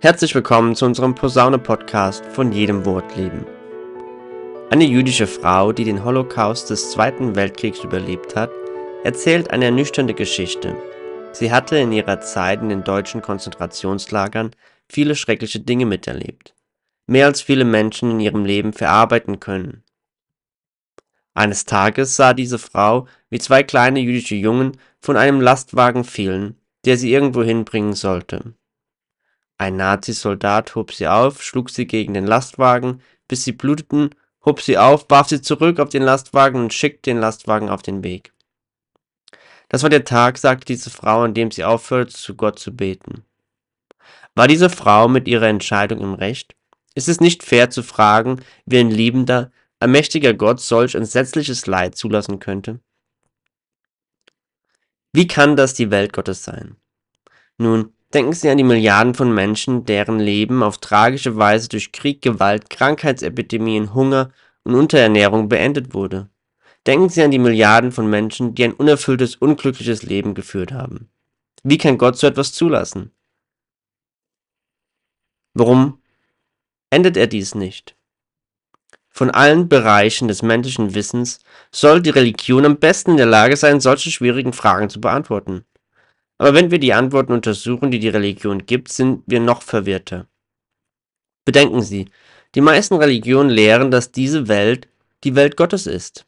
Herzlich willkommen zu unserem Posaune-Podcast von jedem Wort leben. Eine jüdische Frau, die den Holocaust des Zweiten Weltkriegs überlebt hat, erzählt eine ernüchternde Geschichte. Sie hatte in ihrer Zeit in den deutschen Konzentrationslagern viele schreckliche Dinge miterlebt, mehr als viele Menschen in ihrem Leben verarbeiten können. Eines Tages sah diese Frau, wie zwei kleine jüdische Jungen von einem Lastwagen fielen, der sie irgendwo hinbringen sollte. Ein Nazisoldat hob sie auf, schlug sie gegen den Lastwagen, bis sie bluteten, hob sie auf, warf sie zurück auf den Lastwagen und schickte den Lastwagen auf den Weg. Das war der Tag, sagte diese Frau, an dem sie aufhörte, zu Gott zu beten. War diese Frau mit ihrer Entscheidung im Recht? Ist es nicht fair zu fragen, wie ein liebender, ermächtiger Gott solch entsetzliches Leid zulassen könnte? Wie kann das die Welt Gottes sein? Nun, Denken Sie an die Milliarden von Menschen, deren Leben auf tragische Weise durch Krieg, Gewalt, Krankheitsepidemien, Hunger und Unterernährung beendet wurde. Denken Sie an die Milliarden von Menschen, die ein unerfülltes, unglückliches Leben geführt haben. Wie kann Gott so etwas zulassen? Warum endet er dies nicht? Von allen Bereichen des menschlichen Wissens soll die Religion am besten in der Lage sein, solche schwierigen Fragen zu beantworten. Aber wenn wir die Antworten untersuchen, die die Religion gibt, sind wir noch verwirrter. Bedenken Sie, die meisten Religionen lehren, dass diese Welt die Welt Gottes ist.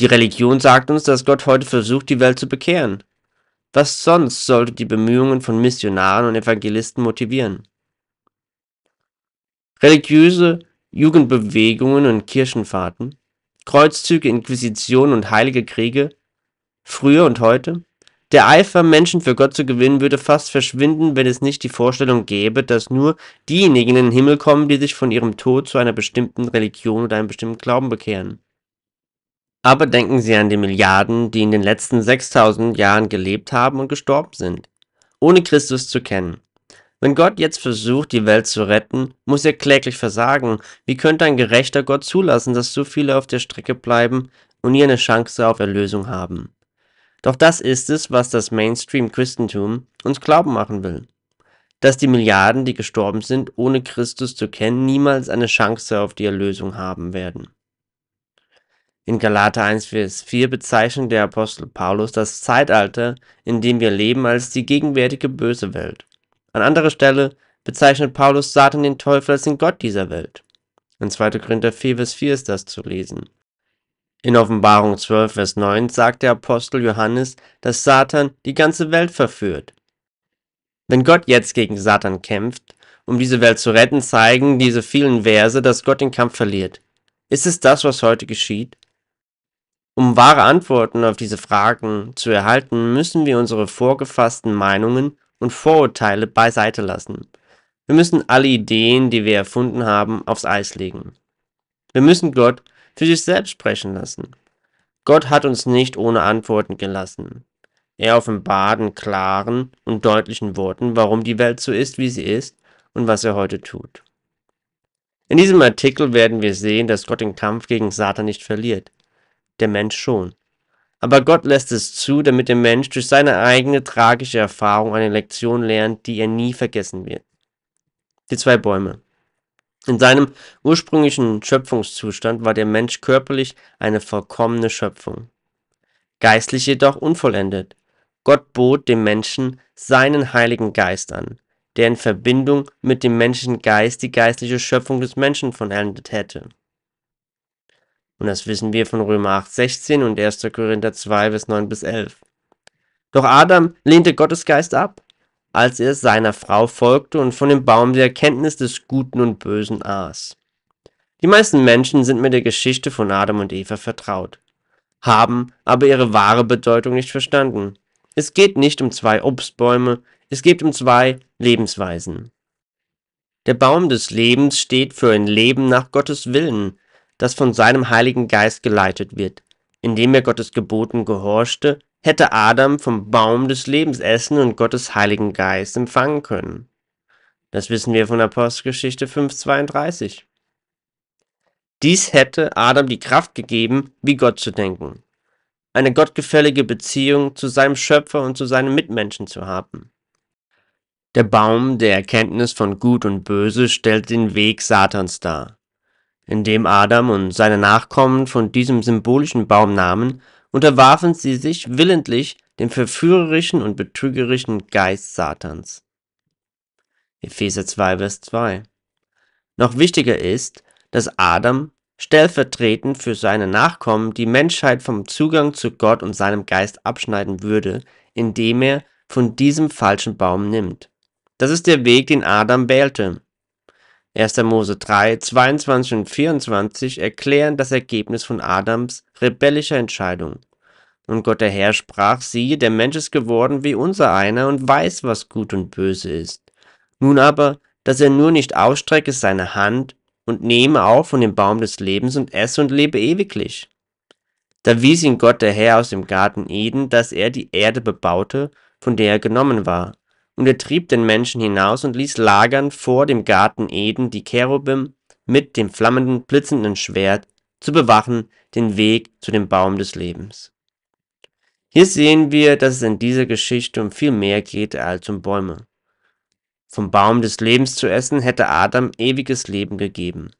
Die Religion sagt uns, dass Gott heute versucht, die Welt zu bekehren. Was sonst sollte die Bemühungen von Missionaren und Evangelisten motivieren? Religiöse Jugendbewegungen und Kirchenfahrten, Kreuzzüge, Inquisitionen und heilige Kriege Früher und heute? Der Eifer, Menschen für Gott zu gewinnen, würde fast verschwinden, wenn es nicht die Vorstellung gäbe, dass nur diejenigen in den Himmel kommen, die sich von ihrem Tod zu einer bestimmten Religion oder einem bestimmten Glauben bekehren. Aber denken Sie an die Milliarden, die in den letzten 6000 Jahren gelebt haben und gestorben sind, ohne Christus zu kennen. Wenn Gott jetzt versucht, die Welt zu retten, muss er kläglich versagen. Wie könnte ein gerechter Gott zulassen, dass so viele auf der Strecke bleiben und nie eine Chance auf Erlösung haben? Doch das ist es, was das Mainstream-Christentum uns glauben machen will. Dass die Milliarden, die gestorben sind, ohne Christus zu kennen, niemals eine Chance auf die Erlösung haben werden. In Galater 1, Vers 4 bezeichnet der Apostel Paulus das Zeitalter, in dem wir leben, als die gegenwärtige böse Welt. An anderer Stelle bezeichnet Paulus Satan den Teufel als den Gott dieser Welt. In 2. Korinther 4, Vers 4 ist das zu lesen. In Offenbarung 12, Vers 9 sagt der Apostel Johannes, dass Satan die ganze Welt verführt. Wenn Gott jetzt gegen Satan kämpft, um diese Welt zu retten, zeigen diese vielen Verse, dass Gott den Kampf verliert. Ist es das, was heute geschieht? Um wahre Antworten auf diese Fragen zu erhalten, müssen wir unsere vorgefassten Meinungen und Vorurteile beiseite lassen. Wir müssen alle Ideen, die wir erfunden haben, aufs Eis legen. Wir müssen Gott für sich selbst sprechen lassen. Gott hat uns nicht ohne Antworten gelassen. Er offenbart in klaren und deutlichen Worten, warum die Welt so ist, wie sie ist und was er heute tut. In diesem Artikel werden wir sehen, dass Gott den Kampf gegen Satan nicht verliert. Der Mensch schon. Aber Gott lässt es zu, damit der Mensch durch seine eigene tragische Erfahrung eine Lektion lernt, die er nie vergessen wird. Die zwei Bäume. In seinem ursprünglichen Schöpfungszustand war der Mensch körperlich eine vollkommene Schöpfung, geistlich jedoch unvollendet. Gott bot dem Menschen seinen Heiligen Geist an, der in Verbindung mit dem menschlichen Geist die geistliche Schöpfung des Menschen vollendet hätte. Und das wissen wir von Römer 8, 16 und 1. Korinther 2, Vers 9 bis 11. Doch Adam lehnte Gottes Geist ab als er seiner Frau folgte und von dem Baum der Erkenntnis des Guten und Bösen aß. Die meisten Menschen sind mit der Geschichte von Adam und Eva vertraut, haben aber ihre wahre Bedeutung nicht verstanden. Es geht nicht um zwei Obstbäume, es geht um zwei Lebensweisen. Der Baum des Lebens steht für ein Leben nach Gottes Willen, das von seinem Heiligen Geist geleitet wird, indem er Gottes Geboten gehorchte hätte Adam vom Baum des Lebens essen und Gottes Heiligen Geist empfangen können. Das wissen wir von Apostelgeschichte 5.32. Dies hätte Adam die Kraft gegeben, wie Gott zu denken, eine gottgefällige Beziehung zu seinem Schöpfer und zu seinen Mitmenschen zu haben. Der Baum der Erkenntnis von Gut und Böse stellt den Weg Satans dar. Indem Adam und seine Nachkommen von diesem symbolischen Baum nahmen, unterwarfen sie sich willentlich dem verführerischen und betrügerischen Geist Satans. Epheser 2, Vers 2 Noch wichtiger ist, dass Adam stellvertretend für seine Nachkommen die Menschheit vom Zugang zu Gott und seinem Geist abschneiden würde, indem er von diesem falschen Baum nimmt. Das ist der Weg, den Adam wählte. 1. Mose 3, 22 und 24 erklären das Ergebnis von Adams rebellischer Entscheidung. Und Gott der Herr sprach, siehe, der Mensch ist geworden wie unser einer und weiß, was gut und böse ist. Nun aber, dass er nur nicht ausstrecke seine Hand und nehme auch von dem Baum des Lebens und esse und lebe ewiglich. Da wies ihn Gott der Herr aus dem Garten Eden, dass er die Erde bebaute, von der er genommen war. Und er trieb den Menschen hinaus und ließ lagern vor dem Garten Eden die Cherubim mit dem flammenden, blitzenden Schwert, zu bewachen den Weg zu dem Baum des Lebens. Hier sehen wir, dass es in dieser Geschichte um viel mehr geht als um Bäume. Vom Baum des Lebens zu essen hätte Adam ewiges Leben gegeben.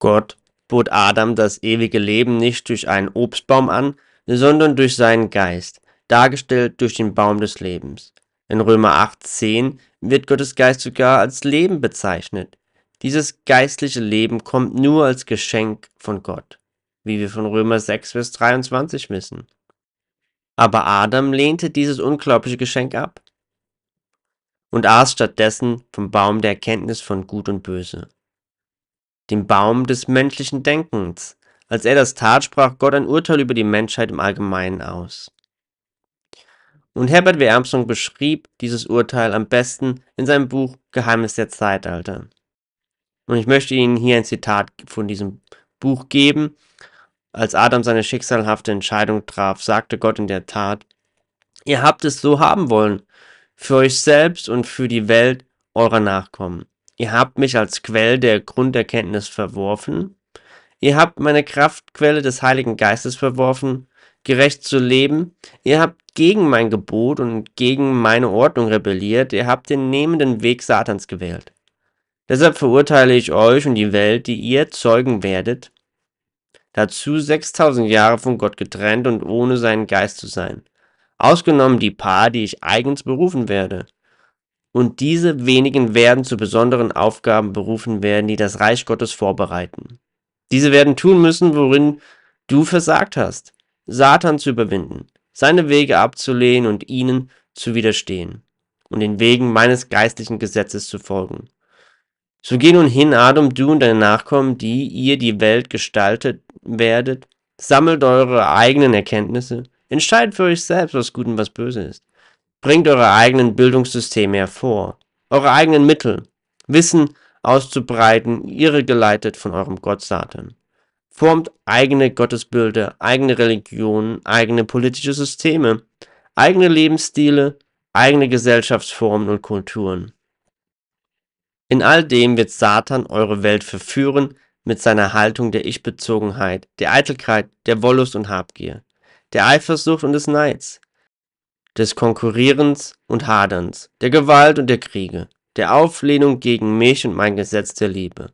Gott bot Adam das ewige Leben nicht durch einen Obstbaum an, sondern durch seinen Geist, dargestellt durch den Baum des Lebens. In Römer 8,10 wird Gottes Geist sogar als Leben bezeichnet. Dieses geistliche Leben kommt nur als Geschenk von Gott, wie wir von Römer 6, Vers 23 wissen. Aber Adam lehnte dieses unglaubliche Geschenk ab und aß stattdessen vom Baum der Erkenntnis von Gut und Böse, dem Baum des menschlichen Denkens. Als er das tat, sprach Gott ein Urteil über die Menschheit im Allgemeinen aus. Und Herbert W. Armstrong beschrieb dieses Urteil am besten in seinem Buch Geheimnis der Zeitalter. Und ich möchte Ihnen hier ein Zitat von diesem Buch geben, als Adam seine schicksalhafte Entscheidung traf, sagte Gott in der Tat, ihr habt es so haben wollen, für euch selbst und für die Welt eurer Nachkommen. Ihr habt mich als Quell der Grunderkenntnis verworfen, ihr habt meine Kraftquelle des Heiligen Geistes verworfen, gerecht zu leben, ihr habt gegen mein Gebot und gegen meine Ordnung rebelliert, ihr habt den nehmenden Weg Satans gewählt. Deshalb verurteile ich euch und die Welt, die ihr Zeugen werdet, dazu 6000 Jahre von Gott getrennt und ohne seinen Geist zu sein, ausgenommen die paar, die ich eigens berufen werde. Und diese wenigen werden zu besonderen Aufgaben berufen werden, die das Reich Gottes vorbereiten. Diese werden tun müssen, worin du versagt hast, Satan zu überwinden, seine Wege abzulehnen und ihnen zu widerstehen und den Wegen meines geistlichen Gesetzes zu folgen. So geh nun hin, Adam, du und deine Nachkommen, die ihr die Welt gestaltet, werdet, sammelt eure eigenen Erkenntnisse, entscheidet für euch selbst, was gut und was böse ist. Bringt eure eigenen Bildungssysteme hervor, eure eigenen Mittel, Wissen auszubreiten, irregeleitet von eurem Gott Satan. Formt eigene Gottesbilder, eigene Religionen, eigene politische Systeme, eigene Lebensstile, eigene Gesellschaftsformen und Kulturen. In all dem wird Satan eure Welt verführen, mit seiner Haltung der Ich-Bezogenheit, der Eitelkeit, der Wollust und Habgier, der Eifersucht und des Neids, des Konkurrierens und Haderns, der Gewalt und der Kriege, der Auflehnung gegen mich und mein Gesetz der Liebe.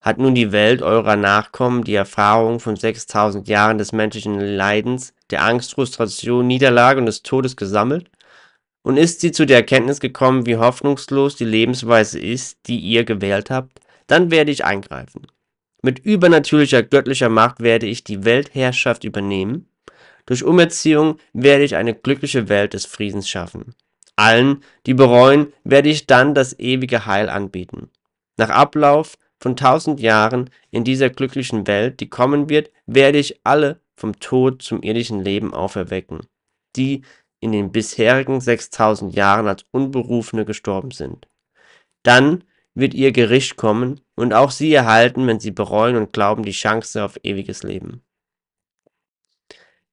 Hat nun die Welt eurer Nachkommen die Erfahrung von 6000 Jahren des menschlichen Leidens, der Angst, Frustration, Niederlage und des Todes gesammelt? Und ist sie zu der Erkenntnis gekommen, wie hoffnungslos die Lebensweise ist, die ihr gewählt habt? dann werde ich eingreifen. Mit übernatürlicher göttlicher Macht werde ich die Weltherrschaft übernehmen. Durch Umerziehung werde ich eine glückliche Welt des Friedens schaffen. Allen, die bereuen, werde ich dann das ewige Heil anbieten. Nach Ablauf von tausend Jahren in dieser glücklichen Welt, die kommen wird, werde ich alle vom Tod zum irdischen Leben auferwecken, die in den bisherigen 6000 Jahren als Unberufene gestorben sind. Dann wird ihr Gericht kommen, und auch sie erhalten, wenn sie bereuen und glauben, die Chance auf ewiges Leben.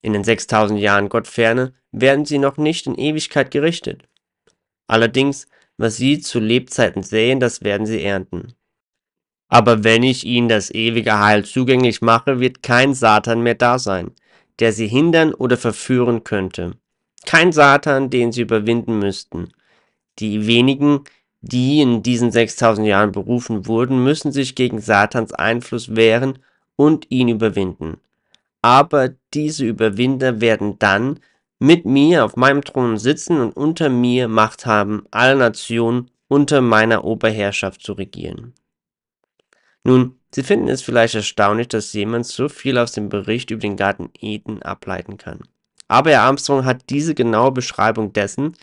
In den 6000 Jahren Gottferne werden sie noch nicht in Ewigkeit gerichtet. Allerdings, was sie zu Lebzeiten säen, das werden sie ernten. Aber wenn ich ihnen das ewige Heil zugänglich mache, wird kein Satan mehr da sein, der sie hindern oder verführen könnte. Kein Satan, den sie überwinden müssten. Die wenigen, die in diesen 6000 Jahren berufen wurden, müssen sich gegen Satans Einfluss wehren und ihn überwinden. Aber diese Überwinder werden dann mit mir auf meinem Thron sitzen und unter mir Macht haben, alle Nationen unter meiner Oberherrschaft zu regieren. Nun, Sie finden es vielleicht erstaunlich, dass jemand so viel aus dem Bericht über den Garten Eden ableiten kann. Aber Herr Armstrong hat diese genaue Beschreibung dessen,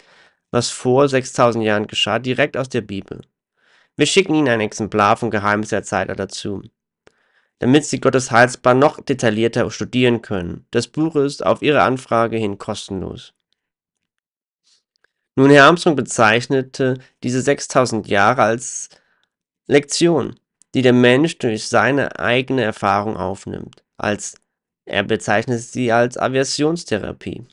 was vor 6000 Jahren geschah, direkt aus der Bibel. Wir schicken Ihnen ein Exemplar vom Geheimnis der Zeitalter dazu, damit Sie Gottes Heilsplan noch detaillierter studieren können. Das Buch ist auf Ihre Anfrage hin kostenlos. Nun, Herr Armstrong bezeichnete diese 6000 Jahre als Lektion, die der Mensch durch seine eigene Erfahrung aufnimmt. Als, er bezeichnet sie als Aversionstherapie.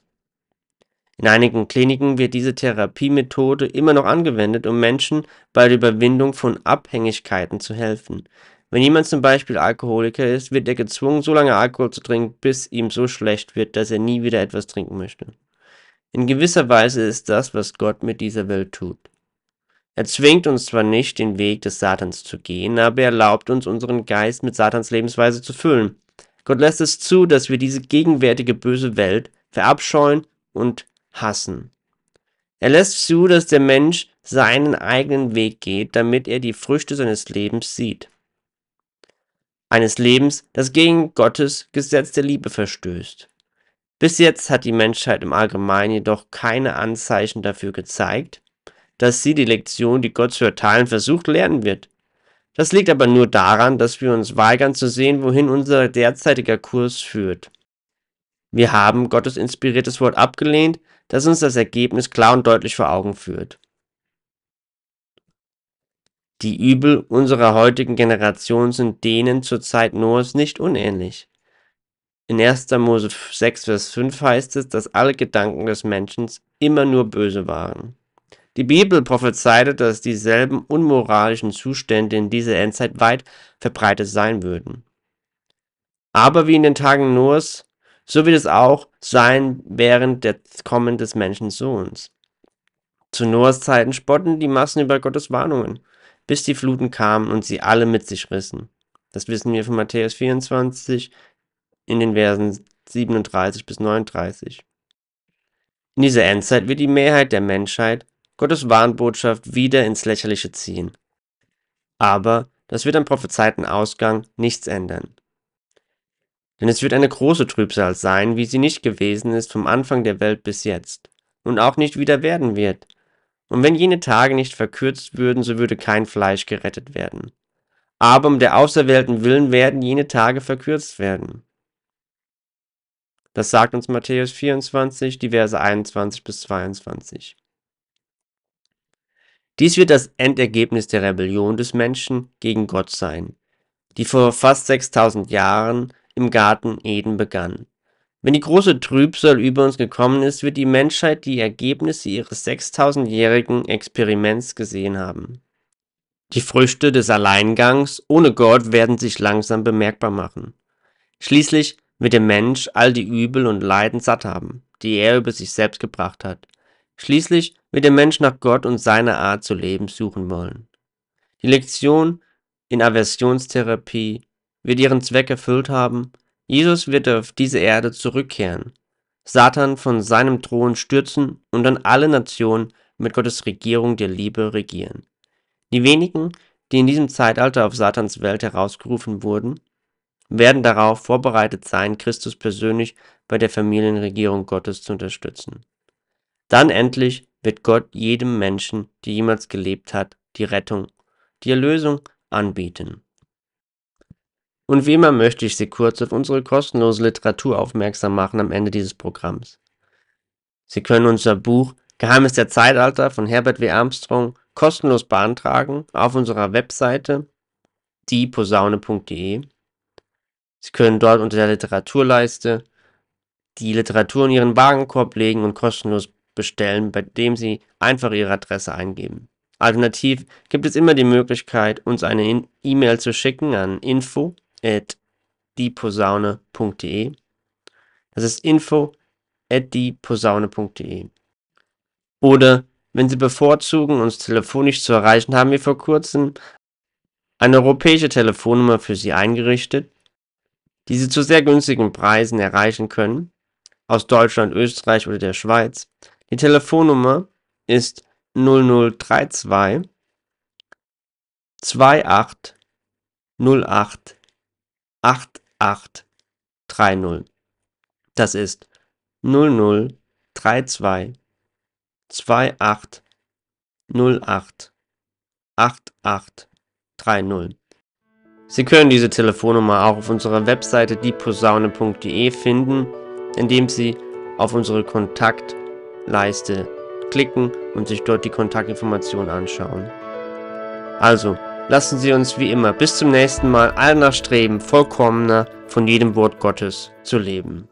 In einigen Kliniken wird diese Therapiemethode immer noch angewendet, um Menschen bei der Überwindung von Abhängigkeiten zu helfen. Wenn jemand zum Beispiel Alkoholiker ist, wird er gezwungen, so lange Alkohol zu trinken, bis ihm so schlecht wird, dass er nie wieder etwas trinken möchte. In gewisser Weise ist das, was Gott mit dieser Welt tut. Er zwingt uns zwar nicht, den Weg des Satans zu gehen, aber er erlaubt uns, unseren Geist mit Satans Lebensweise zu füllen. Gott lässt es zu, dass wir diese gegenwärtige böse Welt verabscheuen und hassen. Er lässt zu, dass der Mensch seinen eigenen Weg geht, damit er die Früchte seines Lebens sieht. Eines Lebens, das gegen Gottes Gesetz der Liebe verstößt. Bis jetzt hat die Menschheit im Allgemeinen jedoch keine Anzeichen dafür gezeigt, dass sie die Lektion, die Gott zu erteilen versucht, lernen wird. Das liegt aber nur daran, dass wir uns weigern zu sehen, wohin unser derzeitiger Kurs führt. Wir haben Gottes inspiriertes Wort abgelehnt, das uns das Ergebnis klar und deutlich vor Augen führt. Die Übel unserer heutigen Generation sind denen zur Zeit Noahs nicht unähnlich. In 1. Mose 6, Vers 5 heißt es, dass alle Gedanken des Menschen immer nur böse waren. Die Bibel prophezeite, dass dieselben unmoralischen Zustände in dieser Endzeit weit verbreitet sein würden. Aber wie in den Tagen Noahs so wird es auch sein während der Kommen des Menschensohns. Zu Noahs Zeiten spotten die Massen über Gottes Warnungen, bis die Fluten kamen und sie alle mit sich rissen. Das wissen wir von Matthäus 24 in den Versen 37 bis 39. In dieser Endzeit wird die Mehrheit der Menschheit Gottes Warnbotschaft wieder ins Lächerliche ziehen. Aber das wird am prophezeiten Ausgang nichts ändern. Denn es wird eine große Trübsal sein, wie sie nicht gewesen ist vom Anfang der Welt bis jetzt, und auch nicht wieder werden wird. Und wenn jene Tage nicht verkürzt würden, so würde kein Fleisch gerettet werden. Aber um der auserwählten Willen werden jene Tage verkürzt werden. Das sagt uns Matthäus 24, die Verse 21 bis 22. Dies wird das Endergebnis der Rebellion des Menschen gegen Gott sein, die vor fast 6000 Jahren im Garten Eden begann. Wenn die große Trübsal über uns gekommen ist, wird die Menschheit die Ergebnisse ihres 6000-jährigen Experiments gesehen haben. Die Früchte des Alleingangs ohne Gott werden sich langsam bemerkbar machen. Schließlich wird der Mensch all die Übel und Leiden satt haben, die er über sich selbst gebracht hat. Schließlich wird der Mensch nach Gott und seiner Art zu leben suchen wollen. Die Lektion in Aversionstherapie wird ihren Zweck erfüllt haben, Jesus wird auf diese Erde zurückkehren, Satan von seinem Thron stürzen und dann alle Nationen mit Gottes Regierung der Liebe regieren. Die wenigen, die in diesem Zeitalter auf Satans Welt herausgerufen wurden, werden darauf vorbereitet sein, Christus persönlich bei der Familienregierung Gottes zu unterstützen. Dann endlich wird Gott jedem Menschen, der jemals gelebt hat, die Rettung, die Erlösung anbieten. Und wie immer möchte ich Sie kurz auf unsere kostenlose Literatur aufmerksam machen am Ende dieses Programms. Sie können unser Buch Geheimnis der Zeitalter von Herbert W. Armstrong kostenlos beantragen auf unserer Webseite dieposaune.de. Sie können dort unter der Literaturleiste die Literatur in Ihren Wagenkorb legen und kostenlos bestellen, bei dem Sie einfach Ihre Adresse eingeben. Alternativ gibt es immer die Möglichkeit, uns eine E-Mail zu schicken an info at dieposaune.de. Das ist info.dieposaune.de. Oder wenn Sie bevorzugen, uns telefonisch zu erreichen, haben wir vor kurzem eine europäische Telefonnummer für Sie eingerichtet, die Sie zu sehr günstigen Preisen erreichen können, aus Deutschland, Österreich oder der Schweiz. Die Telefonnummer ist 0032 28 08 8830. Das ist 0032 28 8830. Sie können diese Telefonnummer auch auf unserer Webseite dieposaune.de finden, indem Sie auf unsere Kontaktleiste klicken und sich dort die Kontaktinformationen anschauen. Also, lassen Sie uns wie immer bis zum nächsten Mal allen nach Streben, vollkommener von jedem Wort Gottes zu leben.